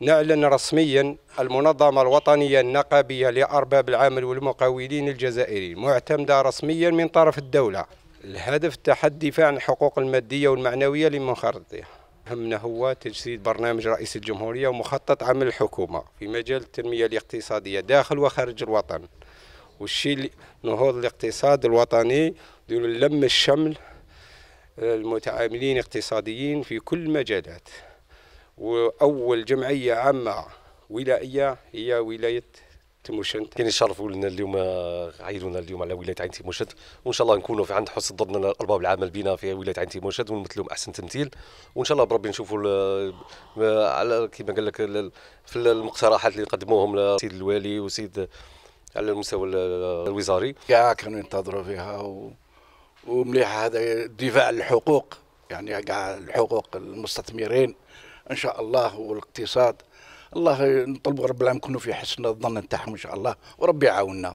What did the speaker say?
نعلن رسميا المنظمة الوطنية النقابية لأرباب العمل والمقاولين الجزائريين معتمدة رسميا من طرف الدولة الهدف تحت الدفاع عن الحقوق المادية والمعنوية لمنخرطيها همنا هو تجسيد برنامج رئيس الجمهورية ومخطط عمل الحكومة في مجال التنمية الاقتصادية داخل وخارج الوطن والشيء نهوض الاقتصاد الوطني لم الشمل آه، المتعاملين اقتصاديين في كل المجالات واول جمعيه عامه ولائيه هي ولايه تيموشنت كاين الشرف ولنا اليوم عيرونا اليوم على ولايه عين تيموشنت وان شاء الله نكونوا في عند حسن ظننا ارباب العمل بينا في ولايه عين تيموشنت ونمثلهم احسن تمثيل وان شاء الله بربي نشوفوا على كما قال لك في المقترحات اللي قدموهم السيد الوالي وسيد على المستوى الوزاري كاع كانوا ينتظروا فيها و... ومليح هذا الدفاع الحقوق يعني كاع الحقوق المستثمرين ان شاء الله والاقتصاد الله نطلبوا رب العالمين يكونوا في حسن الظن نتاعهم ان شاء الله وربي يعاوننا